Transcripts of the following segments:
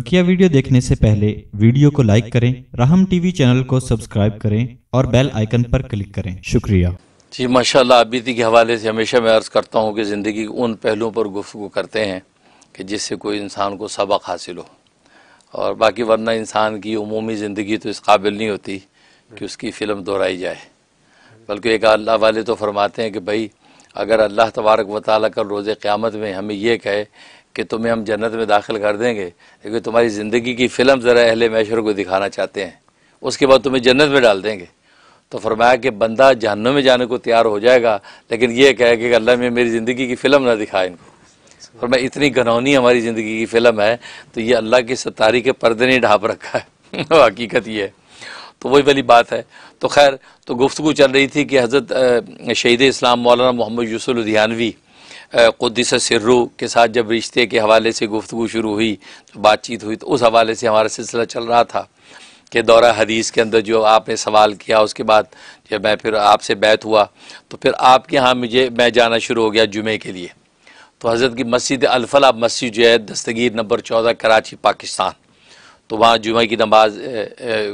बकिया वीडियो देखने से पहले वीडियो को लाइक करें राहम टीवी चैनल को सब्सक्राइब करें और बेल आइकन पर क्लिक करें शुक्रिया जी माशाल्लाह आबीदी के हवाले से हमेशा मैं अर्ज़ करता हूँ कि ज़िंदगी उन पहलुओं पर गुफगु करते हैं कि जिससे कोई इंसान को सबक हासिल हो और बाकी वरना इंसान की अमूमी ज़िंदगी तो इस काबिल नहीं होती कि उसकी फ़िल्म दोहराई जाए बल्कि एक अल्लाह वाले तो फरमाते हैं कि भाई अगर अल्लाह तबारक व ताली कल रोज़ क़्यामत में हमें यह कहे कि तुम्हें हम जन्नत में दाखिल कर देंगे क्योंकि तुम्हारी ज़िंदगी की फ़िल्म ज़रा अहल मैशर को दिखाना चाहते हैं उसके बाद तुम्हें जन्नत में डाल देंगे तो फरमाया कि बंदा जहनों में जाने को तैयार हो जाएगा लेकिन यह कहे कि अल्लाह में मेरी ज़िंदगी की फ़िल्म ना दिखाए इनको मैं इतनी घनौनी हमारी ज़िंदगी की फ़िल्म है तो ये अल्लाह की सतारी के पर्दे ने ढाप रखा है हकीकत ये है तो वही वाली बात है तो खैर तो गुफ्तु चल रही थी कि हज़रत शहीद इस्लाम मौलाना मोहम्मद यूसुफ लुधियानवी कुदस सिर्रू के साथ जब रिश्ते के हवाले से गुफ्तु शुरू हुई तो बातचीत हुई तो उस हवाले से हमारा सिलसिला चल रहा था कि दौरा हदीस के अंदर जो आपने सवाल किया उसके बाद जब मैं फिर आपसे बैत हुआ तो फिर आपके यहाँ मुझे मैं जाना शुरू हो गया जुमे के लिए तो हज़रत की मस्जिद अलफला मस्जिद जो है दस्तगीर नंबर चौदह कराची पाकिस्तान तो वहाँ जुमे की नमाज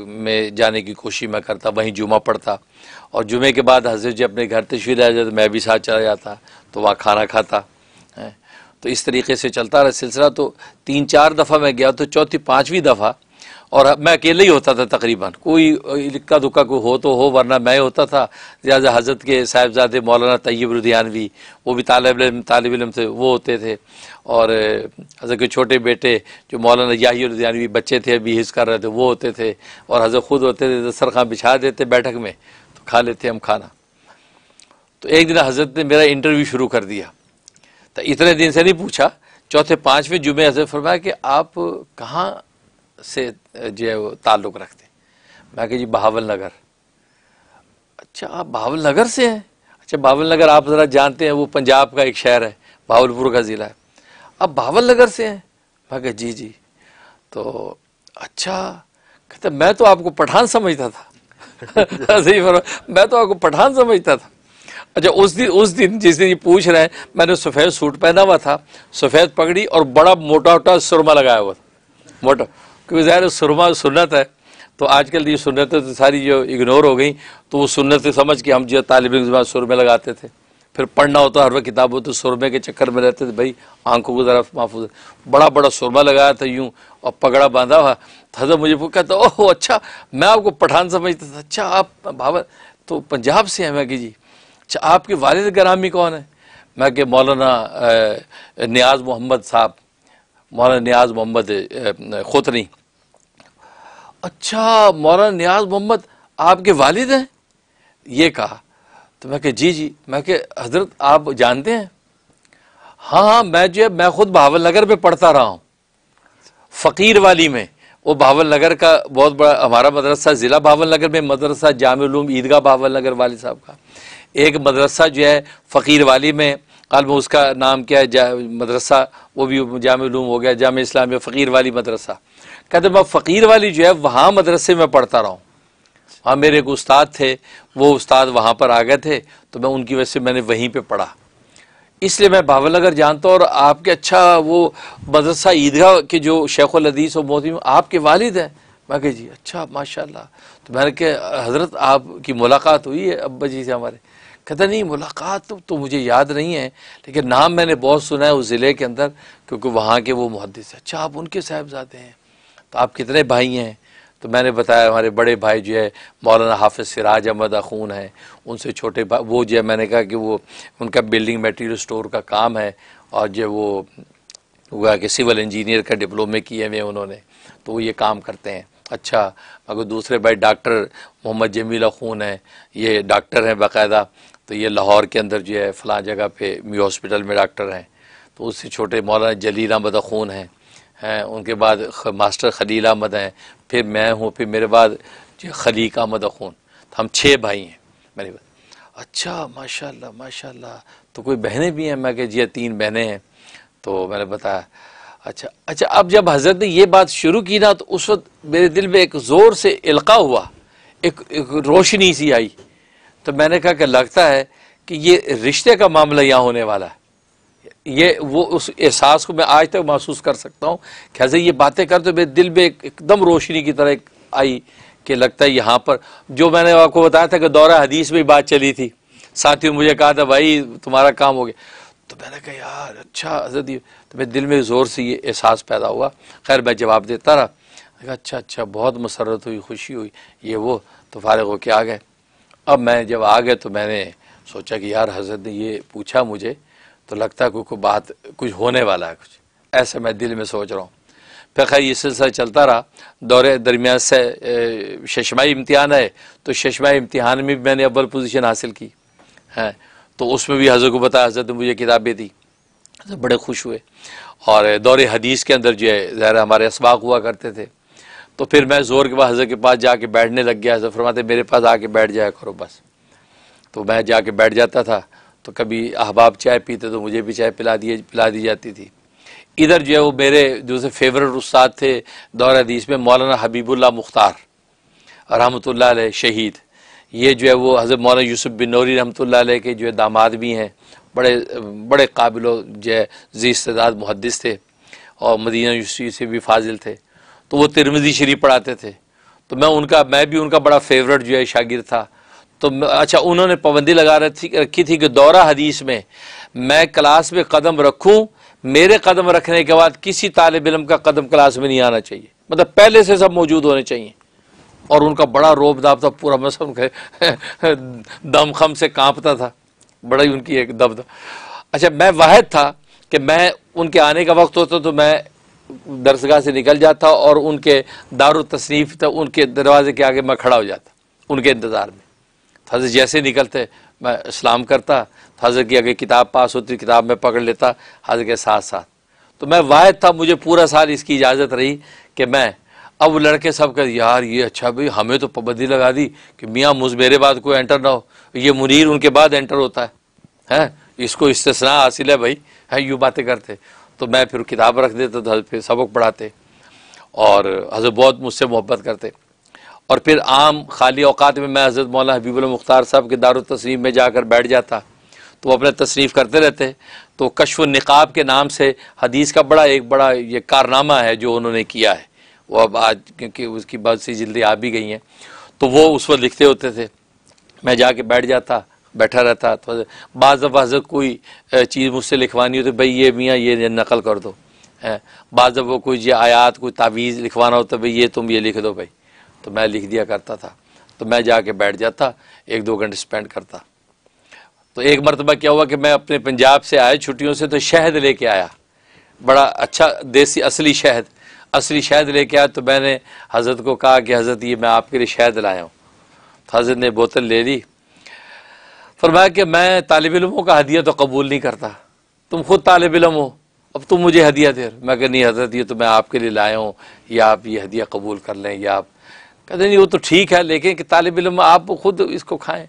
में जाने की कोशिश मैं करता वहीं जुमा पढ़ता और जुमे के बाद हजरत जी अपने घर तशवीर आ जाते मैं भी साथ चला जाता तो वहाँ खाना खाता है तो इस तरीके से चलता रहा सिलसिला तो तीन चार दफ़ा मैं गया तो चौथी पाँचवीं दफ़ा और मैं अकेले ही होता था तकरीबन कोई इक्का दुक्का को हो तो हो वरना मैं होता था लिहाजा हजरत के साहेबजादे मौलाना तैयब रुधियानवी वो भी तालब तालब इलम थे वो होते थे और हजरत के छोटे बेटे जो मौलाना याही रुधियानवी बच्चे थे अभी हिस्स कर रहे थे वो होते थे और हजरत ख़ुद होते थे दस्तर बिछा देते बैठक में खा लेते हम खाना तो एक दिन हजरत ने मेरा इंटरव्यू शुरू कर दिया तो इतने दिन से नहीं पूछा चौथे पाँचवें जुमे हजरत फरमाया कि आप कहाँ से जो है वो ताल्लुक़ रखते मैं कह जी बहावल नगर अच्छा आप बहावल नगर से हैं अच्छा बहावल नगर आप ज़रा जानते हैं वो पंजाब का एक शहर है बहावलपुर का ज़िला है आप बहावल नगर से हैं मैं जी जी तो अच्छा कहते मैं तो आपको पठान समझता था मैं तो आपको पठान समझता था अच्छा उस दिन उस दिन जिस दिन ये पूछ रहे हैं मैंने सफ़ेद सूट पहना हुआ था सफ़ेद पगड़ी और बड़ा मोटा मोटा सुरमा लगाया हुआ था मोटा क्योंकि ज़ाहिर सुरमा सुन्नत है तो आजकल ये सुनतें तो सारी जो इग्नोर हो गई तो वो सुनतें समझ के हम जो तालब सुरमे लगाते थे फिर पढ़ना होता तो हर वक्त किताब होती तो सुरमे के चक्कर में रहते थे भाई आंखों को ज़रा महफूज बड़ा बड़ा सुरमा लगाया था यूँ और पगड़ा बांधा हुआ था मुझे कहता ओह अच्छा मैं आपको पठान समझता था अच्छा आप भावर तो पंजाब से हैं मैं कि जी अच्छा आपके वालद ग्रामी कौन है मैं कि मौलाना न्याज मोहम्मद साहब मौलाना न्याज मोहम्मद खोतनी अच्छा मौलाना न्याज मोहम्मद आपके वालिद हैं ये कहा तो मैं कह जी जी मैं कह हजरत आप जानते हैं हाँ हाँ मैं जो है मैं खुद भावल नगर में पढ़ता रहा हूँ फ़कीर वाली में वो भावल नगर का बहुत बड़ा हमारा मदरसा ज़िला भावल नगर में मदरसा जाम ईदगाह भावल नगर वाले साहब का एक मदरसा जो है फ़कीर वाली में कलम उसका नाम क्या है मदरसा वो भी जाम हो गया जाम इस्लाम फ़कीर वाली मदरसा कहते मैं फ़कीर वाली जो है वहाँ मदरसे में पढ़ता रहा हूँ हाँ मेरे एक उस्ताद थे वो उस्ताद वहाँ पर आ गए थे तो मैं उनकी वजह से मैंने वहीं पर पढ़ा इसलिए मैं भावलनगर जानता हूँ और आपके अच्छा वो मदरसा ईदगाह के जो शेख उदीस और मोदी आपके वालिद हैं मैं कह जी अच्छा माशाल्लाह तो मैंने कहा हज़रत आपकी मुलाकात हुई है अब्बा जी से हमारे कहता नहीं मुलाकात तो, तो मुझे याद नहीं है लेकिन नाम मैंने बहुत सुना है उस ज़िले के अंदर क्योंकि वहाँ के वो मुहदस अच्छा आप उनके साहबजादे हैं तो आप कितने भाई हैं तो मैंने बताया हमारे बड़े भाई जो है मौलाना हाफिज़ सिराज अहमद अखून है उनसे छोटे वो जो है मैंने कहा कि वो उनका बिल्डिंग मटेरियल स्टोर का काम है और जो वो हुआ कि सिविल इंजीनियर का डिप्लोमे किए हुए उन्होंने तो वो ये काम करते हैं अच्छा अगर दूसरे भाई डॉक्टर मोहम्मद जमील अखून है ये डॉक्टर हैं बाकायदा तो ये लाहौर के अंदर जो है फ़ला जगह पे मी हॉस्पिटल में डॉक्टर हैं तो उससे छोटे मौलाना जलील अहमद अखून हैं हैं उनके बाद मास्टर खलील अहमद हैं फिर मैं हूँ फिर मेरे बाद खलीक अहमद अखून तो हम छः भाई हैं मेरे बाद अच्छा माशाल्लाह माशाल्लाह तो कोई बहनें भी हैं मैं कह जी तीन बहनें हैं तो मैंने बताया अच्छा अच्छा अब जब हज़रत ने ये बात शुरू की ना तो उस वक्त मेरे दिल में एक ज़ोर से इल्का हुआ एक, एक रोशनी सी आई तो मैंने कहा कि लगता है कि ये रिश्ते का मामला यहाँ होने वाला है ये वो उस एहसास को मैं आज तक महसूस कर सकता हूँ कि हजर ये बातें करते मेरे दिल में एकदम रोशनी की तरह आई कि लगता है यहाँ पर जो मैंने आपको बताया था कि दौरा हदीस में बात चली थी साथियों मुझे कहा था भाई तुम्हारा काम हो गया तो मैंने कहा यार अच्छा हजरत ये तो मेरे दिल में ज़ोर से ये एहसास पैदा हुआ खैर मैं जवाब देता रहा अच्छा अच्छा बहुत मसरत हुई खुशी हुई ये वो तो फारग होके आ गए अब मैं जब आ गए तो मैंने सोचा कि यार हजरत ने ये पूछा मुझे तो लगता है कोई बात कुछ होने वाला है कुछ ऐसे मैं दिल में सोच रहा हूँ फिर खैर ये सिलसिला चलता रहा दौरे दरमियान से शशमाही इम्तिहान है तो शशमाही इम्तिहान में भी मैंने अव्वल पोजीशन हासिल की है तो उसमें भी हज़रत को बताया हज़रत ने मुझे किताबें दी बड़े खुश हुए और दौरे हदीस के अंदर जो है ज़ाहिर हमारे इसबाक हुआ करते थे तो फिर मैं ज़ोर के बाद हज़रत के पास जाके बैठने लग गया हज़रत फरमाते मेरे पास आके बैठ जाया करो बस तो मैं जाके बैठ जाता था तो कभी अहबाब चाय पीते तो मुझे भी चाय पिला दिए पिला दी जाती थी इधर जो है वो मेरे जो से फेवरेट उस्ताद थे दौर हदीस में मौलाना हबीबुल्ला मुख्तार रहमतुल्लाह अलैह शहीद ये जो है वो हज़रत मौलाना यूसुफ बिन नौरी रहमतुल्लाह अलैह के जो है दामाद भी हैं बड़े बड़े काबिल जो है जी इस्तेदाद मुहदस थे और मदीना यूसी से भी फाजिल थे तो वो तिरमजी शरीफ पढ़ाते थे तो मैं उनका मैं भी उनका बड़ा फेवरेट जो है शागिर था तो अच्छा उन्होंने पाबंदी लगा रखी रखी थी कि दौरा हदीस में मैं क्लास में कदम रखूं मेरे कदम रखने के बाद किसी तालब इलम का कदम क्लास में नहीं आना चाहिए मतलब पहले से सब मौजूद होने चाहिए और उनका बड़ा रोब दाब था पूरा मौसम दम खम से कांपता था बड़ा ही उनकी एक दब था अच्छा मैं वाहद था कि मैं उनके आने का वक्त होता तो मैं दरसगाह से निकल जाता और उनके दार तसनीफ था उनके दरवाजे के आगे मैं खड़ा हो जाता उनके इंतज़ार में हजरत जैसे निकलते मैं इस्लाम करता हजरत की अगर किताब पास होती किताब में पकड़ लेता हजरत के साथ साथ तो मैं वाहद था मुझे पूरा साल इसकी इजाज़त रही कि मैं अब वो लड़के सब कर यार ये अच्छा भाई हमें तो पाबंदी लगा दी कि मियाँ मुझ मेरे बाद कोई एंटर ना हो ये मुनीर उनके बाद एंटर होता है हैं इसको इस्तना हासिल है भाई हैं यूँ बातें करते तो मैं फिर किताब रख देता था फिर सबक पढ़ाते और हजरत बहुत मुझसे मोहब्बत करते और फिर आम खाली अवकात में मैं हज़रत मौला हबीबुल मुख्तार साहब के दार तसनीफ़ में जाकर बैठ जाता तो वो अपना तसनीफ़ करते रहते तो कशफ नक़ाब के नाम से हदीस का बड़ा एक बड़ा ये कारनामा है जो उन्होंने किया है वो अब आज क्योंकि उसकी बहुत सी जल्दी आ भी गई हैं तो वो उस पर लिखते होते थे मैं जाके बैठ जाता बैठा रहता तो बाज़ दफ़ा हजरत कोई चीज़ मुझसे लिखवानी हो तो भाई ये मियाँ ये नकल कर दो बाज़ दफ़ा कोई ये आयात कोई तावीज़ लिखवाना हो तो भाई ये तुम ये लिख दो भाई तो मैं लिख दिया करता था तो मैं जाके बैठ जाता एक दो घंटे स्पेंड करता तो एक मरतबा क्या हुआ कि मैं अपने पंजाब से आया छुट्टियों से तो शहद लेके आया बड़ा अच्छा देसी असली शहद असली शहद लेके आया तो मैंने हज़रत को कहा कि हज़रत ये मैं आपके लिए शहद लाया हूँ तो हज़रत ने बोतल ले ली फरमाया कि मैं तालब इलमों का हदिया तो कबूल नहीं करता तुम खुद तालब इलम हो अब तुम मुझे हदिया दे मैं कह नहीं हजरत ये तो मैं आपके लिए लाया हूँ या आप ये हदिया कबूल कर लें या आप कहते नहीं वो तो ठीक है लेकिन कि तालब इलम आप खुद इसको खाएं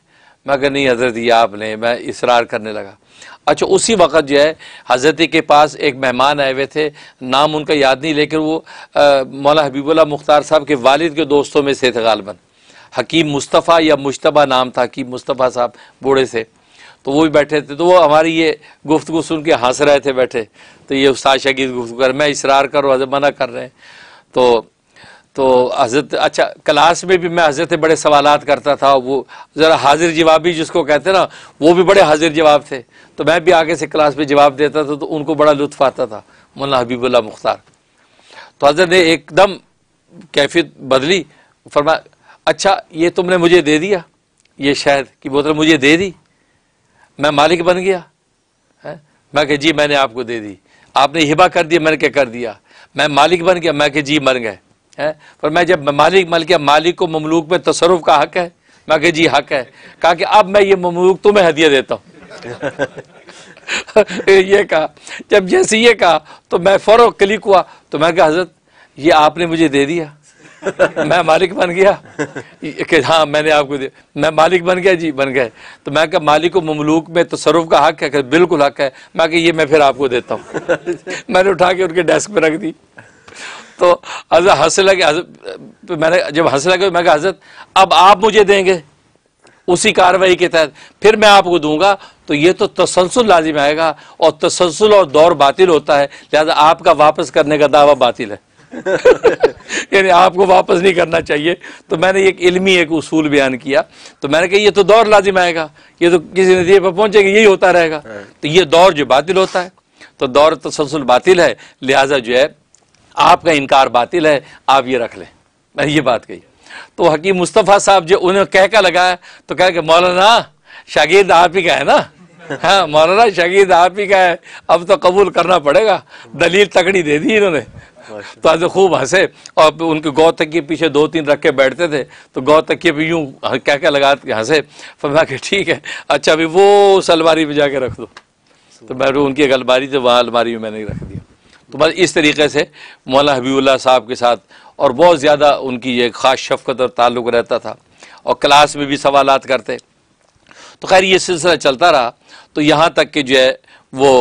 मैं कह नहीं हजरत ये आप मैं इसरार करने लगा अच्छा उसी वक्त जो है हजरत के पास एक मेहमान आए हुए थे नाम उनका याद नहीं लेकिन वो मौला हबीबुल्ला मुख्तार साहब के वालिद के दोस्तों में से थे गालबन हकीम मुस्तफ़ा या मुशतबा नाम था हकीम मुस्तफ़ा साहब बूढ़े से तो वो भी बैठे थे तो वो हमारी ये गुफ्तु सुन के हंस रहे थे बैठे तो ये उस्ताद शगीद गुफ्तु कर मैं इसरार करो मना कर रहे हैं तो तो हजरत अच्छा क्लास में भी मैं हजरत बड़े सवाल करता था वो ज़रा हाजिर जवाबी जिसको कहते ना वो भी बड़े हाजिर जवाब थे तो मैं भी आगे से क्लास में जवाब देता था तो उनको बड़ा लुत्फ आता था मौलाना हबीबुल्ला मुख्तार तो हजरत ने एकदम कैफियत बदली फरमा अच्छा ये तुमने मुझे दे दिया ये शहद कि बोतल मुझे दे दी मैं मालिक बन गया है मैं कह जी मैंने आपको दे दी आपने हिबा कर दिया मैंने क्या कर दिया मैं मालिक बन गया मैं कह जी मर गए है पर मैं जब मालिक मल किया मालिक को ममलूक में तसरुफ का हक है मैं जी हक है कहा कि अब मैं ये ममलूक तुम्हें हदिया देता हूँ ये कहा जब जैसे ये कहा तो मैं फ़ौर क्लिक हुआ तो मैं कहा हजरत ये आपने मुझे दे दिया मैं मालिक बन गया कि हाँ मैंने आपको दे मैं मालिक बन गया जी बन गए तो मैं कहा मालिक को ममलूक में तसरफ का हक है बिल्कुल हक है मैं कह ये मैं फिर आपको देता हूँ मैंने उठा के उनके डेस्क पर रख दी तो हजरत हंसने लगे मैंने जब हंसने लगे मैं कहा हजरत अब आप मुझे देंगे उसी कार्रवाई के तहत फिर मैं आपको दूंगा तो ये तो तसलसल लाजिम आएगा और तसलसल और दौर बातिल होता है लिहाजा आपका वापस करने का दावा बातिल है यानी आपको वापस नहीं करना चाहिए तो मैंने एक इल्मी एक उसूल बयान किया तो मैंने कहा ये तो दौर लाजिम आएगा ये तो किसी नतीजे पर पहुंचेगा यही होता रहेगा हाँ। तो ये दौर जो बातिल होता है तो दौर तसलसल बातिल है लिहाजा जो है आपका इनकार बातिल है आप ये रख लें मैंने ये बात कही तो हकीम मुस्तफ़ा साहब जो उन्हें कह का लगाया तो कह के मौलाना शागिर्द आप ही का है ना हाँ मौलाना शागिर्द आप ही का है अब तो कबूल करना पड़ेगा दलील तकड़ी दे दी इन्होंने तो आज खूब हंसे और उनके गौ तक के पीछे दो तीन रख के बैठते थे तो गौ तक के भी यूँ कह के लगा हंसे फिर मैं ठीक है अच्छा अभी वो उस अलमारी में जाके रख दो तो मैं उनकी अलमारी से वहाँ अलमारी में मैंने रख दिया तो बस इस तरीके से मौलाना हबीबुल्ला साहब के साथ और बहुत ज़्यादा उनकी ये ख़ास शफकत और ताल्लुक़ रहता था और क्लास में भी सवाल करते तो खैर ये सिलसिला चलता रहा तो यहाँ तक कि जो है वो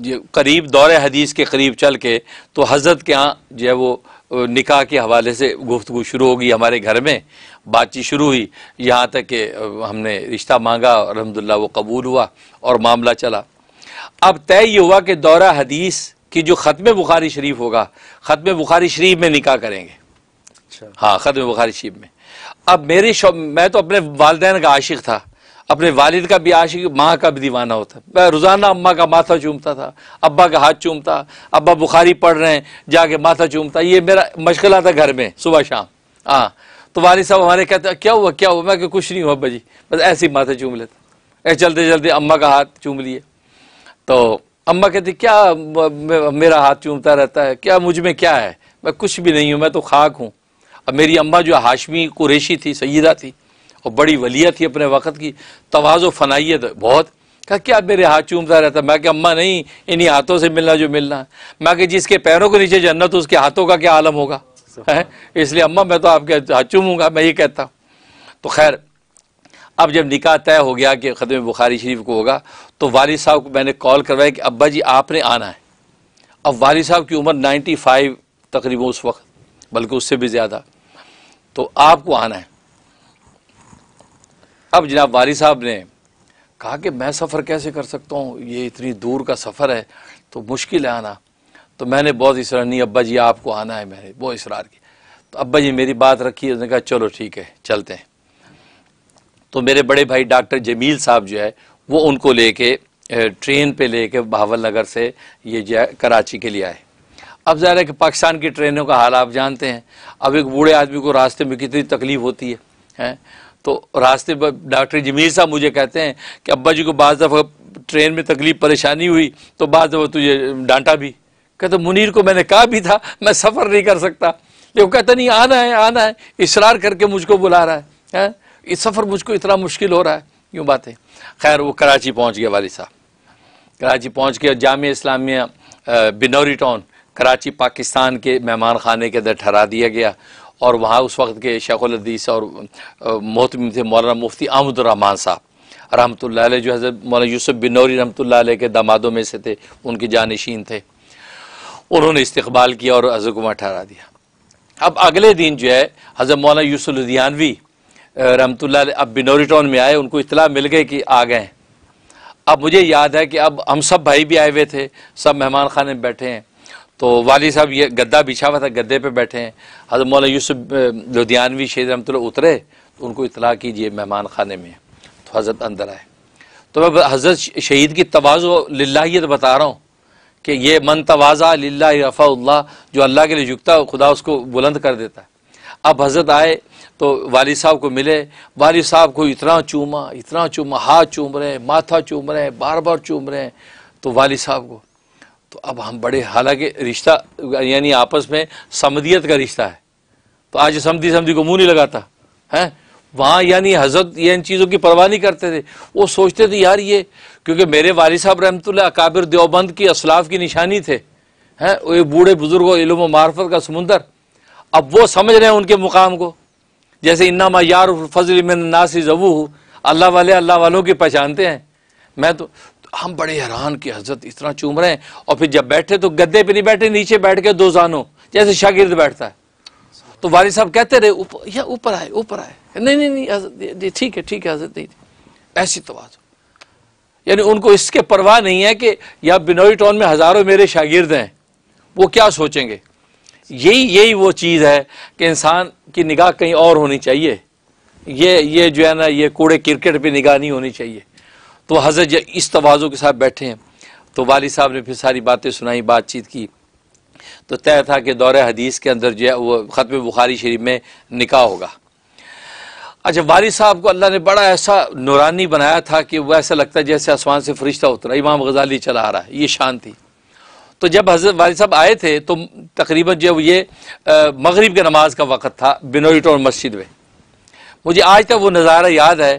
जो करीब दौर हदीस के करीब चल के तो हज़रत के यहाँ जो है वो निका के हवाले से गुफ्तु शुरू होगी हमारे घर में बातचीत शुरू हुई यहाँ तक कि हमने रिश्ता मांगा और अलहमदिल्ला वो कबूल हुआ और मामला चला अब तय ये हुआ कि दौरा हदीस कि जो ख़त्म बुखारी शरीफ होगा ख़त्म बुखारी शरीफ में निकाह करेंगे अच्छा। हाँ ख़त्म बुखारी शरीफ में अब मेरे मैं तो अपने वालदेन का आशिक था अपने वालिद का भी आशिक माँ का भी दीवाना होता मैं रोज़ाना अम्मा का माथा चूमता था अब्बा का हाथ चूमता अब्बा बुखारी पढ़ रहे हैं जाके माथा चूमता ये मेरा मशगला था घर में सुबह शाम हाँ तो वाल साहब हमारे कहते क्या हुआ क्या हुआ मैं कि कुछ नहीं हुआ भाजी बस ऐसे ही माथा चूम लेता ऐसे चलते चलते अम्मा का हाथ चूम लिए तो अम्मा कहती क्या मेरा हाथ चूमता रहता है क्या मुझ में क्या है मैं कुछ भी नहीं हूँ मैं तो खाक हूँ अब मेरी अम्मा जो हाशमी कुरेशी थी सईदा थी और बड़ी वलिया थी अपने वक़्त की तोज़ो फनाइत बहुत कहा क्या मेरे हाथ चूमता रहता मैं कि अम्मा नहीं इन्हीं हाथों से मिलना जो मिलना है मैं कि जिसके पैरों के नीचे जन्नत उसके हाथों का क्या आलम होगा है इसलिए अम्मा मैं तो आपके हाथ चूमूंगा मैं ये कहता हूँ तो खैर अब जब निकाह तय हो गया कि ख़त्म बुखारी शरीफ को होगा तो वाली साहब को मैंने कॉल करवाया कि अब्बा जी आपने आना है अब वाली साहब की उम्र नाइन्टी फाइव तकरीबन उस वक्त बल्कि उससे भी ज़्यादा तो आपको आना है अब जनाब वाली साहब ने कहा कि मैं सफ़र कैसे कर सकता हूँ ये इतनी दूर का सफ़र है तो मुश्किल है आना तो मैंने बहुत इसरार नहीं अब्बा जी आपको आना है मैंने बहुत इसरार की तो अब्बा जी मेरी बात रखी उसने कहा चलो ठीक है चलते हैं तो मेरे बड़े भाई डॉक्टर जमील साहब जो है वो उनको लेके ट्रेन पे लेके बावल नगर से ये कराची के लिए आए अब ज़ाहिर है कि पाकिस्तान की ट्रेनों का हाल आप जानते हैं अब एक बूढ़े आदमी को रास्ते में कितनी तकलीफ़ होती है हैं तो रास्ते पर डॉक्टर जमीर साहब मुझे कहते हैं कि अब्बा जी को बाज़ दफ़ा ट्रेन में तकलीफ़ परेशानी हुई तो बाज़ दफ़ा तुझे डांटा भी कहते तो मुनीर को मैंने कहा भी था मैं सफ़र नहीं कर सकता वो कहते नहीं आना है आना है इसरार करके मुझको बुला रहा है, है? इस सफ़र मुझको इतना मुश्किल हो रहा है यूँ बात है खैर वो कराची पहुँच गया वाली साहब कराची पहुँच गया जाम इस्लामिया बिनौरी टाउन कराची पाकिस्तान के मेहमान खाने के अंदर ठहरा दिया गया और वहाँ उस वक्त के शेखुलदीस और मोहतम थे मौलाना मुफ्ती आमदुररहमान साहब रहमत ला जो हज़रत मौलाना यूसुफ बिनौरी रहमत ला के दामादों में से थे उनके जानशीन थे उन्होंने इस्तबाल किया और हज़र को ठहरा दिया अब अगले दिन जो है हज़रत मौलाना यूसुफ लुधियानवी रमतुल्ला अब बिनौरी टाउन में आए उनको इतला मिल गई कि आ गए अब मुझे याद है कि अब हम सब भाई भी आए हुए थे सब मेहमान खाने में बैठे हैं तो वाली साहब ये गद्दा बिछा हुआ था गद्दे पे बैठे हैं हजरत मौला यूसुफ लुधियानवी शेर रमतुल्ला उतरे तो उनको इतला कीजिए मेहमान खाने में तो हज़रत अंदर आए तो मैं हज़रत शहीद की तोज़ो लात बता रहा हूँ कि ये मन तोज़ा ला रफ़ा जो अल्लाह के लिए झुकता खुदा उसको बुलंद कर देता है अब हज़रत आए तो वाली साहब को मिले वाली साहब को इतना चूमा इतना चूमा हाथ चूम रहे हैं माथा चूम रहे हैं बार बार चूम रहे हैं तो वाली साहब को तो अब हम बड़े हालांकि रिश्ता यानी आपस में समदियत का रिश्ता है तो आज समधी समदी को मुंह नहीं लगाता है वहाँ यानी हजरत ये इन चीज़ों की परवाह नहीं करते थे वो सोचते थे यार ये क्योंकि मेरे वाली साहब रहमत अकाबिर देवबंद की असलाफ की निशानी थे हैं ये बूढ़े बुजुर्ग इलम मार्फत का समुंदर अब वो समझ रहे हैं उनके मुकाम को जैसे मा यार फजल नासी जबू अल्लाह वाले अल्लाह वालों की पहचानते हैं मैं तो, हम बड़े हैरान कि हजरत इस तरह चूम रहे हैं और फिर जब बैठे तो गद्दे पे नहीं बैठे नीचे बैठ के दो जानो जैसे शागिर्द बैठता है तो वाली साहब कहते रहे उप, या ऊपर आए ऊपर आए नहीं नहीं नहीं ठीक है ठीक है हजरत नहीं ऐसी तोज़ यानी उनको इसके परवाह नहीं है कि या बिनोई टाउन में हज़ारों मेरे शागिर्द हैं वो क्या सोचेंगे यही यही वो चीज़ है कि इंसान की निगाह कहीं और होनी चाहिए ये ये जो है ना ये कूड़े क्रिकेट पे निगाह नहीं होनी चाहिए तो हजरत इस तोज़ों के साथ बैठे हैं तो वाली साहब ने फिर सारी बातें सुनाई बातचीत की तो तय था कि दौर हदीस के अंदर जो है वो ख़त्म बुखारी शरीफ में निकाह होगा अच्छा वाली साहब को अल्लाह ने बड़ा ऐसा नूरानी बनाया था कि वह ऐसा लगता है जैसे आसमान से फरिश्ता उतरा इमाम गजाली चला आ रहा है ये शान थी तो जब हजरत वाल साहब आए थे तो तकरीबन जब ये मगरिब के नमाज का वक़्त था बिनोई टोर मस्जिद में मुझे आज तक वो नज़ारा याद है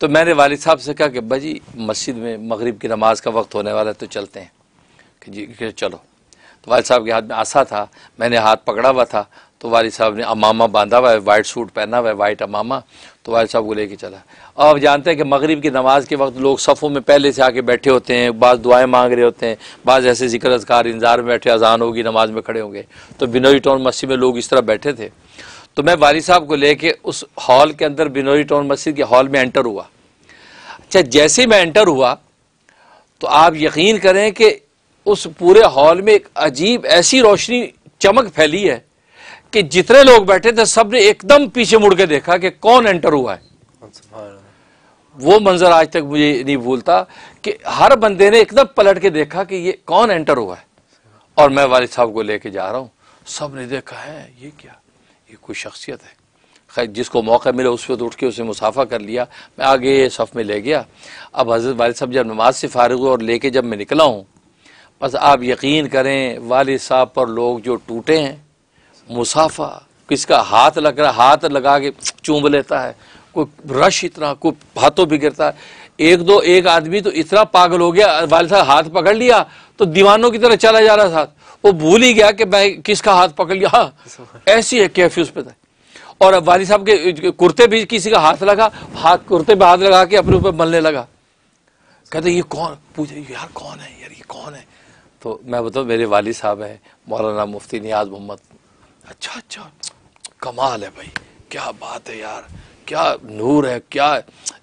तो मैंने वाल साहब से कहा कि भाजी मस्जिद में मगरिब की नमाज का वक्त होने वाला है तो चलते हैं कि जी कि चलो तो वाल साहब के हाथ में आशा था मैंने हाथ पकड़ा हुआ था तो वाल साहब ने अमामा बांधा हुआ है वाइट सूट पहना हुआ है वाइट अमामा तो वाल साहब को लेके चला आप जानते हैं कि मगरिब की नमाज़ के वक्त लोग सफ़ों में पहले से आके बैठे होते हैं बाद दुआएं मांग रहे होते हैं बाद ऐसे जिक्र अजकार इंतजार में बैठे अजान होगी नमाज में खड़े होंगे तो बिनोई टाउन मस्जिद में लोग इस तरह बैठे थे तो मैं वाली साहब को लेके उस हॉल के अंदर बिनोई टाउन मस्जिद के हॉल में एंटर हुआ अच्छा जैसे ही मैं एंटर हुआ तो आप यकीन करें कि उस पूरे हॉल में एक अजीब ऐसी रोशनी चमक फैली है कि जितने लोग बैठे थे सब ने एकदम पीछे मुड़ के देखा कि कौन एंटर हुआ है वो मंजर आज तक मुझे नहीं भूलता कि हर बंदे ने एकदम पलट के देखा कि ये कौन एंटर हुआ है और मैं वालिद साहब को लेके जा रहा हूँ सब ने देखा है ये क्या ये कोई शख्सियत है खैर जिसको मौका मिला उस पर उठ के उसे मुसाफा कर लिया मैं आगे सफ़ में ले गया अब हज़रत वाले साहब जब नमाज से फारग हुआ और लेके जब मैं निकला हूँ बस आप यकीन करें वालिद साहब पर लोग जो टूटे हैं मुसाफा किसका हाथ लग रहा हाथ लगा के चूम लेता है कोई रश इतना कोई हाथों बिगड़ता है एक दो एक आदमी तो इतना पागल हो गया वाले साहब हाथ पकड़ लिया तो दीवानों की तरह चला जा रहा था वो भूल ही गया कि मैं किसका हाथ पकड़ लिया हाँ ऐसी है कैफी उस पर और वाली साहब के कुर्ते भी किसी का हाथ लगा हाथ कुर्ते पे हाथ लगा के अपने ऊपर मलने लगा कहते ये कौन पूछे यार कौन है यार ये कौन है तो मैं बताऊँ मेरे वाली साहब हैं मौलाना मुफ्ती नियाज मोहम्मद अच्छा अच्छा कमाल है भाई क्या बात है यार क्या नूर है क्या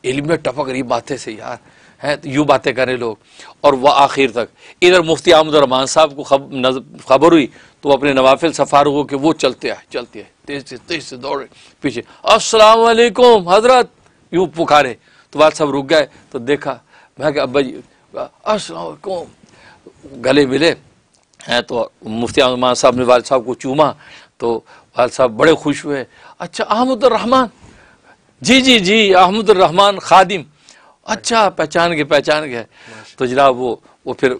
इल्म में टपक रही बातें से यार हैं तो यूँ बातें करें लोग और वह आखिर तक इधर मुफ्ती आमदुररमान साहब को खबर हुई तो अपने नवाफिल सफ़ार हो के वो चलते आए चलते आए तेज से तेज से दौड़े पीछे असलकुम हजरत यूँ पुकारे तो बात सब रुक गए तो देखा मैं कि अब्बा जी असलकुम गले मिले हैं तो मुफ्ती आमदुररमान साहब ने वाल साहब को चूमा तो वाल साहब बड़े खुश हुए अच्छा अहमदुररहमान जी जी जी रहमान खादिम अच्छा पहचान गए पहचान गए तो जनाब वो वो फिर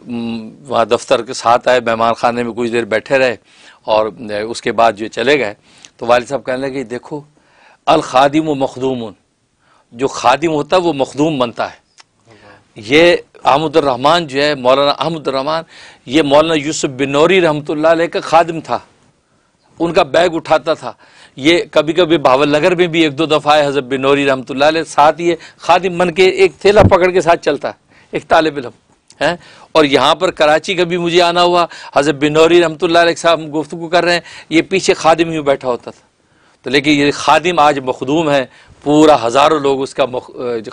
वहाँ दफ्तर के साथ आए मेहमान खाने में कुछ देर बैठे रहे और उसके बाद जो चले गए तो वाल साहब कहने लगे देखो अल खादिम व मखदूम जो खादिम होता है वो मखदूम बनता है ये अहमदुररहमान जो है मौलाना अहमदुररहमान ये मौलाना यूसुफ बिनौरी रहमत ला का खादिम था उनका बैग उठाता था ये कभी कभी भावल नगर में भी एक दो दफ़ा है हज़रत बिनौरी रहमत साथ ये खादिम मन के एक थैला पकड़ के साथ चलता है एक तालब इलम हैं और यहाँ पर कराची का भी मुझे आना हुआ हज़रत बिनौरी रहमत साहब हम गुफ्तु कर रहे हैं ये पीछे खादिम ही बैठा होता था तो लेकिन ये खादिम आज मखदूम है पूरा हज़ारों लोग उसका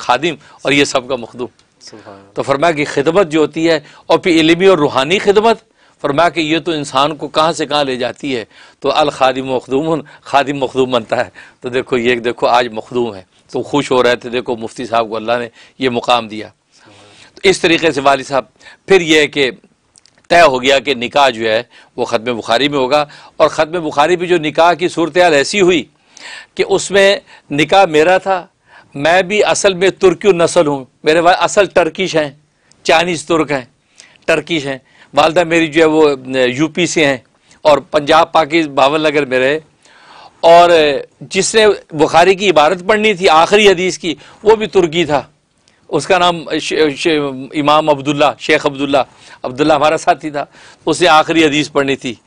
खादिम और ये सब का मखदूम तो फरमाया कि खिदमत जो होती है और फिर इलमी और रूहानी खिदमत फरमाया कि ये तो इंसान को कहाँ से कहाँ ले जाती है तो अल खादिम मखदूम खादिम मखदूम बनता है तो देखो ये देखो आज मखदूम है तो खुश हो रहे थे देखो मुफ्ती साहब को अल्लाह ने ये मुकाम दिया तो इस तरीके से वाली साहब फिर यह है कि तय हो गया कि निकाह जो है वो ख़त्म बुखारी में होगा और ख़त्म बुखारी भी जो निकाह की सूरत ऐसी हुई कि उसमें निकाह मेरा था मैं भी असल में तुर्की नस्ल हूँ मेरे पास असल टर्किश हैं चाइनीज़ तुर्क हैं टर्किश हैं वालदा मेरी जो है वो यूपी से हैं और पंजाब पाकिस्त बावन नगर में रहे और जिसने बुखारी की इबारत पढ़नी थी आखिरी हदीस की वो भी तुर्की था उसका नाम शे, शे, इमाम अब्दुल्ला शेख अब्दुल्ला अब्दुल्ला हमारा साथी था उसने आखिरी हदीस पढ़नी थी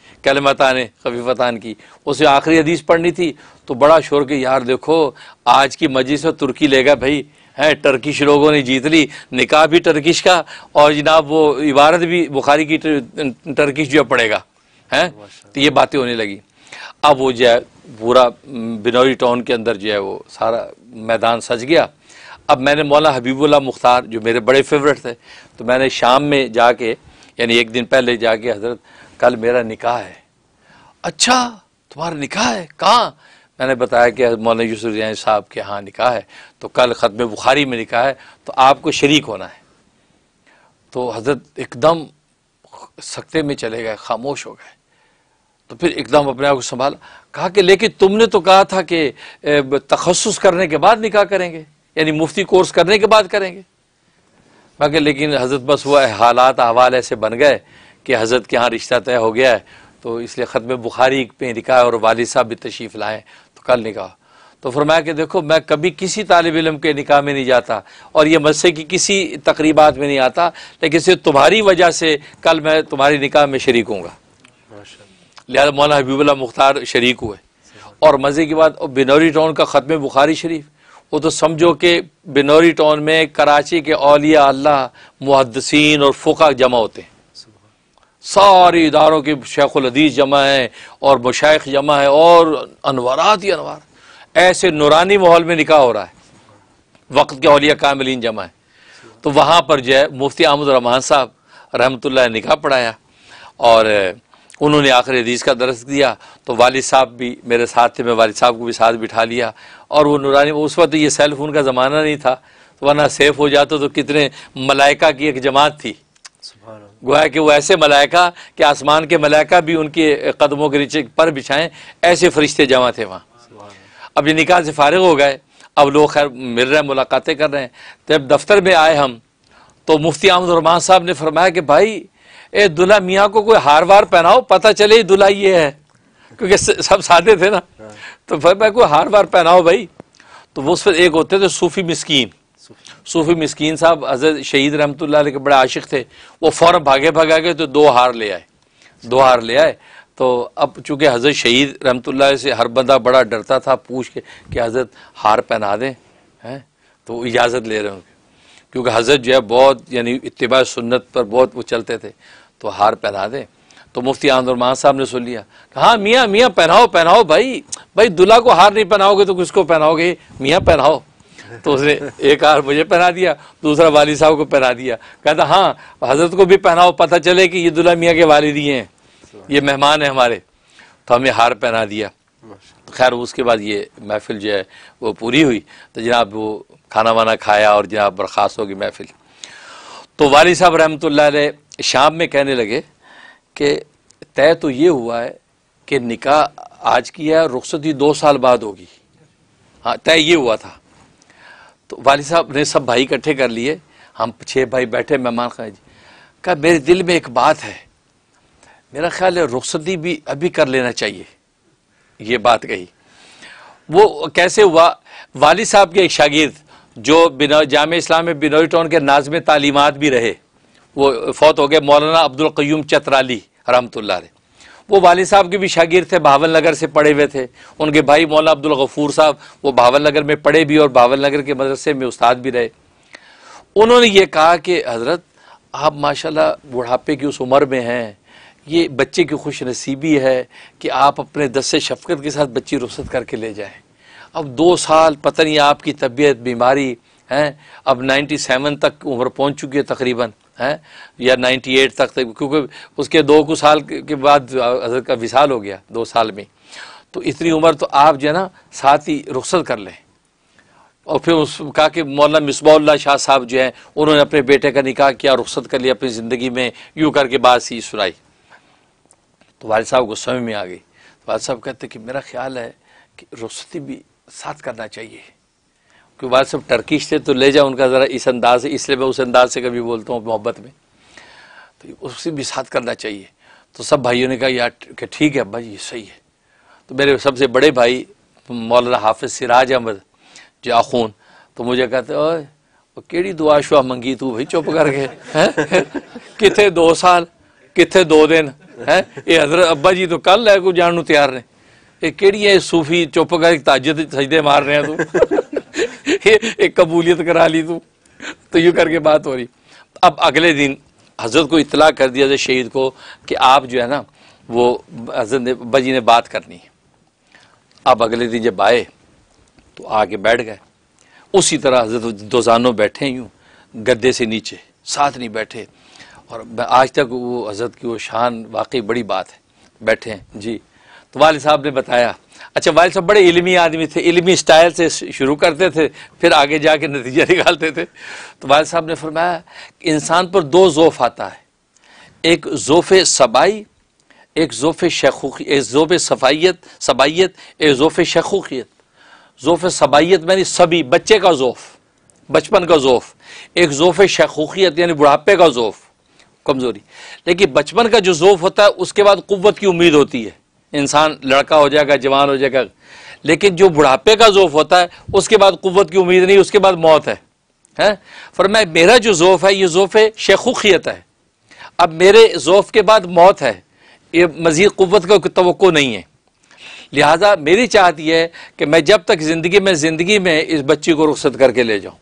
मतान ने खफीफतान की उसे आखिरी हदीस पढ़नी थी तो बड़ा शोर के यार देखो आज की मजलिस में तुर्की लेगा भाई हैं टर्किश लोगों ने जीत ली निकाह भी टर्किश का और जनाब वो इबारत भी बुखारी की टर्किश जो पड़ेगा हैं तो ये बातें होने लगी अब वो जो है पूरा बिनौरी टाउन के अंदर जो है वो सारा मैदान सज गया अब मैंने मौला हबीबुल्ला मुख्तार जो मेरे बड़े फेवरेट थे तो मैंने शाम में जाके यानी एक दिन पहले जाके हजरत कल मेरा निकाह है अच्छा तुम्हारा निकाह है कहाँ मैंने बताया कि मौलाना यूसुफ जैन साहब के यहाँ निकाह है तो कल ख़त्म बुखारी में निकाह है तो आपको शरीक होना है तो हज़रत एकदम सकते में चले गए खामोश हो गए तो फिर एकदम अपने आप को संभाला कहा कि लेकिन तुमने तो कहा था कि तखसस करने के बाद निकाह करेंगे यानी मुफ्ती कोर्स करने के बाद करेंगे बाकी लेकिन हज़रत बस हुआ हालात अहवाल ऐसे बन गए कि हज़रत के यहाँ रिश्ता तय हो गया है तो इसलिए ख़त्म बुखारी पे निकाह और वालिद साहब भी तशरीफ़ लाएँ कल निकाह तो फरमाया कि देखो मैं कभी किसी तालब इलम के निकाह में नहीं जाता और ये मदसे की किसी तकरीबात में नहीं आता लेकिन सिर्फ तुम्हारी वजह से कल मैं तुम्हारे निकाह में शरीक हूँगा लिहाजा मौलाना हबीबुल्ला मुख्तार शरीक हुए और मज़े की बात बिनौरी टाउन का ख़त्म बुखारी शरीफ वो तो समझो कि बिनौरी टाउन में कराची के अलिया अल्लाह मुहदसिन और फोका जमा होते हैं सारी इदारों के शेखुलदीस जमा है और मशाइ जमा है और अनवरात ही अनवर ऐसे नूरानी माहौल में निकाह हो रहा है वक्त के अलिया कामिलीन जमा है तो वहाँ पर जो है मुफ्ती अहमद रहमान साहब रहमत निकाह पढ़ाया और उन्होंने आखिर हदीस का दरस दिया तो वालिद साहब भी मेरे साथ थे मैं वालिद साहब को भी साथ बिठा लिया और वो नूरानी उस वक्त ये सेल फ़ोन का ज़माना नहीं था वरना सेफ हो जाता तो कितने मलाइका की एक जमात थी गोया कि वो ऐसे मलाइका कि आसमान के मलाइका भी उनके कदमों के नीचे पर बिछाएं ऐसे फरिश्ते जमा थे वहाँ अब ये निकाह से फारग हो गए अब लोग खैर मिल रहे हैं मुलाकातें कर रहे हैं जब दफ्तर में आए हम तो मुफ्ती आमदुररहमान साहब ने फरमाया कि भाई ए दुल्हा मियाँ को कोई हार वार पहनाओ पता चले दुल्हा ये है क्योंकि सब सादे थे ना हाँ। तो फिर भाई कोई हार वार पहनाओ भाई तो वो उस पर एक होते थे सूफी मिसकीन सूफी मस्किन साहब हजरत शहीद रहमत के बड़े आशिक थे वो फ़ौर भागे भागा गए तो दो हार ले आए दो हार ले आए तो अब चूँकि हज़रत शहीद रहमत से हर बंदा बड़ा डरता था पूछ के कि हज़रत हार पहना दें हैं तो इजाज़त ले रहे होंगे क्योंकि हज़रत जो है बहुत यानी इतबा सुन्नत पर बहुत वो चलते थे तो हार पहना दें तो मुफ्ती मान साहब ने सुन लिया हाँ मियाँ मियाँ पहनाओ पहनाओ भाई भाई दुल्हा को हार नहीं पहनाओगे तो किसको पहनाओगे मियाँ पहनाओ तो उसने एक हार मुझे पहना दिया दूसरा वाली साहब को पहना दिया कहता हाँ हजरत को भी पहनाओ पता चले कि ये दुल्हा मियाँ के वालिद हैं ये मेहमान हैं हमारे तो हमें हार पहना दिया तो खैर उसके बाद ये महफिल जो है वो पूरी हुई तो जनाब वो खाना वाना खाया और जनाब बर्खास्त होगी महफिल तो वाली साहब रहमत ला शाम में कहने लगे कि तय तो ये हुआ है कि निका आज की है रुख्सती दो साल बाद होगी हाँ तय ये हुआ था तो वाली साहब ने सब भाई इकट्ठे कर लिए हम छः भाई बैठे मेहमान खान जी कहा मेरे दिल में एक बात है मेरा ख्याल है रुखसती भी अभी कर लेना चाहिए ये बात कही वो कैसे हुआ वाली साहब के एक शागिर्द जो बिना जाम इस्लाम में बिनोई टाउन के नाजम तालीमत भी रहे वो फौत हो गए मौलाना अब्दुल क्यूम चतराली रहमतुल्ला रहे वो वाले साहब के भी शागिर थे भावन नगर से पढ़े हुए थे उनके भाई मौला अब्दुल गफूर साहब वो भावन नगर में पढ़े भी और भावन नगर के मदरसे में उस्ताद भी रहे उन्होंने ये कहा कि हज़रत आप माशाल्लाह बुढ़ापे की उस उम्र में हैं ये बच्चे की खुश नसीबी है कि आप अपने दस शफकत के साथ बच्ची रुसत करके ले जाएँ अब दो साल पता नहीं आपकी तबीयत बीमारी हैं अब नाइन्टी सेवन तक उम्र पहुँच चुकी है तकरीबन है या 98 तक तक क्योंकि उसके दो कुछ साल के बाद हजरत का विशाल हो गया दो साल में तो इतनी उम्र तो आप जो है ना साथ ही रुखसत कर लें और फिर उस कहा कि मौलाना मिसबाउल्ला शाह साहब जो हैं उन्होंने अपने बेटे का निकाह किया रुखसत कर लिया अपनी ज़िंदगी में यूँ करके बात सी सुनाई तो वाल साहब समय में आ गई तो वाल साहब कहते कि मेरा ख्याल है कि रुखसती भी साथ करना चाहिए क्योंकि बात सब टर्किश थे तो ले जाओ उनका ज़रा इस अंदाज से इसलिए मैं उस अंदाज से कभी बोलता हूँ मोहब्बत में तो उससे भी साथ करना चाहिए तो सब भाइयों ने कहा यार ठीक है अब्बा जी सही है तो मेरे सबसे बड़े भाई मौलाना हाफिज सिराज अहमद जो आखून तो मुझे कहते ओए केड़ी दुआ शुआ मंगी तू भाई चुप करके कितने दो साल कितने दो दिन है ये हजरत अब्बा जी तो कल है को जानू तैयार ने ये केड़ी है सूफी चुप कर ताजे सजदे मार रहे हैं तू एक कबूलियत करा ली तू तो यूँ करके बात हो रही अब अगले दिन हजरत को इतला कर दिया शहीद को कि आप जो है ना वो हजरत ने बजी ने बात करनी है अब अगले दिन जब आए तो आके बैठ गए उसी तरह हजरत दोजानों बैठे यूँ गद्दे से नीचे साथ नहीं बैठे और आज तक वो हजरत की वो शान वाकई बड़ी बात है बैठे हैं जी तो वाल साहब ने बताया अच्छा वाल साहब बड़े इलमी आदमी थे इलमी स्टाइल से शुरू करते थे फिर आगे जाके नतीजा निकालते थे तो वाल साहब ने फरमाया इंसान पर दो जोफ़ आता है एक जोफ़ सबाई एक जोफ़ शेखुखी एक जोफ़ सफाइत सबाइत एक जोफ़ शेखुखियत जोफ़ सबाइत मैंने सभी बच्चे का जोफ़ बचपन का जोफ़ एक जोफ़ शेखुखियत यानी बुढ़ापे का जोफ़ कमज़ोरी लेकिन बचपन का जो जोफ़ होता है उसके बाद कुत की उम्मीद होती है इंसान लड़का हो जाएगा जवान हो जाएगा लेकिन जो बुढ़ापे का जोफ होता है उसके बाद कुत की उम्मीद नहीं उसके बाद मौत है हैं मैं मेरा जो जोफ है ये जोफ शेखुखियत है अब मेरे जोफ के बाद मौत है ये मज़ीद कुत का तो नहीं है लिहाजा मेरी चाहती है कि मैं जब तक ज़िंदगी में ज़िंदगी में इस बच्ची को रुख्सत करके ले जाऊँ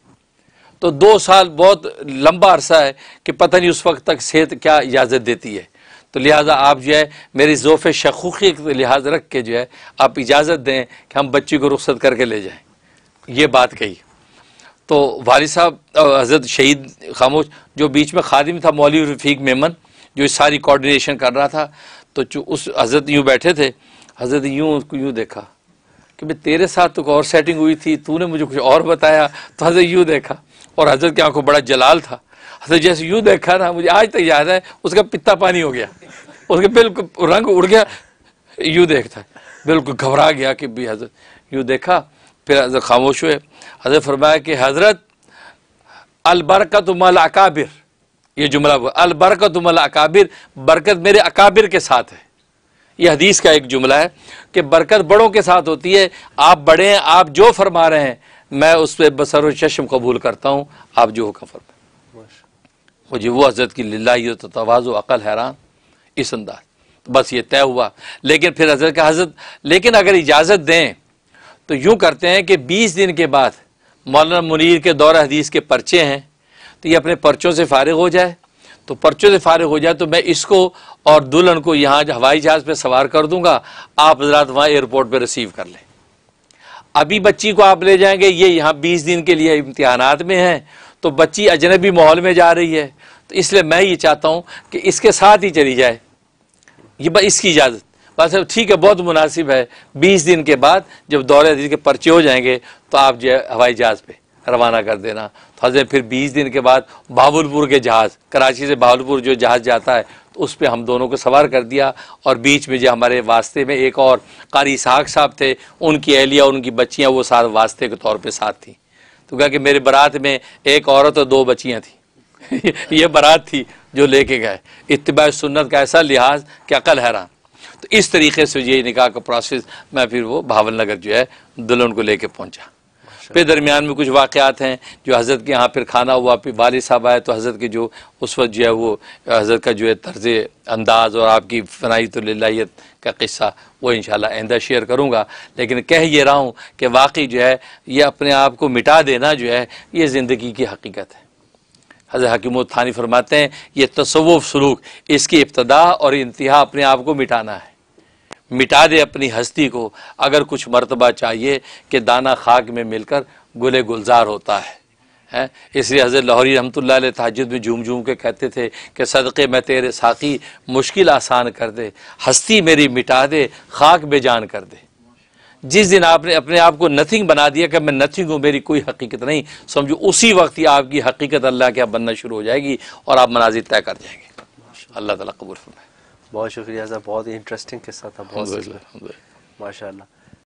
तो दो साल बहुत लंबा अरसा है कि पता नहीं उस वक्त तक सेहत क्या इजाज़त देती है तो लिहाजा आप जो है मेरी जोफ़ शखूखी के लिहाज रख के जो है आप इजाज़त दें कि हम बच्ची को रुख्सत करके ले जाएँ ये बात कही तो वाली साहब हज़रत शहीद खामोश जो बीच में खादिम था मौली रफ़ीक मेमन जो इस सारी कोऑर्डिनेशन कर रहा था तो जो उस हज़रत यूँ बैठे थे हज़रत यूँ उसको यूँ देखा कि भाई तेरे साथ तो और सेटिंग हुई थी तूने मुझे कुछ और बताया तो हज़रत यूँ देखा और हज़रत की आंखों बड़ा जलाल था तो जैसे यूं देखा ना मुझे आज तक याद है उसका पिता पानी हो गया उसके बिल्कुल रंग उड़ गया यूं देखता बिल्कुल घबरा गया कि भी हजरत यूं देखा फिर हजरत खामोश हुए हजरत फरमाया कि हजरत अलबरकत मल अकाबिर ये जुमला हुआ अलबरकत मल अकाबिर बरकत मेरे अकाबिर के साथ है यह हदीस का एक जुमला है कि बरकत बड़ों के साथ होती है आप बड़े हैं आप जो फरमा रहे हैं मैं उस पर बसर चश्म कबूल करता हूँ आप जो हुक्म फरमा मुझे वो हजरत की ला तो तोज़ो अकल हैरान इस अंदाज तो बस ये तय हुआ लेकिन फिर हजरत का हजरत लेकिन अगर इजाज़त दें तो यूँ करते हैं कि बीस दिन के बाद मौलाना मुनीर के दौर हदीस के पर्चे हैं तो ये अपने पर्चों से फारग हो जाए तो पर्चों से फारग हो जाए तो मैं इसको और दुल्हन को यहाँ हवाई जहाज़ पर सवार कर दूँगा आप हजरात वहाँ एयरपोर्ट पर रिसीव कर लें अभी बच्ची को आप ले जाएंगे ये यहाँ बीस दिन के लिए इम्तहान में हैं तो बच्ची अजनबी माहौल में जा रही है तो इसलिए मैं ये चाहता हूँ कि इसके साथ ही चली जाए ये बस इसकी इजाज़त बस अब ठीक है बहुत मुनासिब है बीस दिन के बाद जब दौरे दिन के पर्चे हो जाएंगे तो आप जो है हवाई जहाज़ पर रवाना कर देना तो हजरत फिर बीस दिन के बाद बहावलपुर के जहाज़ कराची से बहावलपुर जो जहाज़ जाता है तो उस पर हम दोनों को सवार कर दिया और बीच में जो हमारे वास्ते में एक और कारी इसहाक साहब थे उनकी अहलिया उनकी बच्चियाँ वो साथ वास्ते के तौर पर साथ थी तो कहा कि मेरे बारात में एक औरत और दो बच्चियाँ थी ये बारात थी जो लेके गए इतबा सुन्नत का ऐसा लिहाज कि अकल हैरान तो इस तरीके से ये निकाह का प्रोसेस मैं फिर वो नगर जो है दुल्हन को लेके पहुंचा फिर दरमियान में कुछ वाक़ात हैं जो हज़रत के यहाँ फिर खाना हुआ फिर वाल साहब आए तो हज़रत के जो उस वक्त जो है वो हज़रत का जो है तर्ज अंदाज और आपकी फ़नाई तो लाइत का किस्सा वो इन शाला आइंदा शेयर करूँगा लेकिन कह ये रहा हूँ कि वाकई जो है ये अपने आप को मिटा देना जो है ये ज़िंदगी की हकीकत है हज़र हकीम थानी फरमाते हैं ये तसवुफ़ सलूक इसकी इब्तदा और इंतहा अपने आप को मिटाना है मिटा दे अपनी हस्ती को अगर कुछ मरतबा चाहिए कि दाना खाक में मिलकर गुले गुलजार होता है है इसलिए हज़रत लाहौरी रहमत लाजिद में झूम झूम के कहते थे कि सदक़े मैं तेरे साथी मुश्किल आसान कर दे हस्ती मेरी मिटा दे खाक बेजान कर दे जिस दिन आपने अपने आप को नथिंग बना दिया कि मैं नथिंग हूँ मेरी कोई हकीकत नहीं समझो उसी वक्त ही आपकी हकीकत अल्लाह के यहाँ बनना शुरू हो जाएगी और आप मनाजिर तय कर जाएंगे अल्लाह तला कबूल फरमाए बहुत शुक्रिया सर बहुत ही इंटरेस्टिंग किस्सा था बहुत माशाल्लाह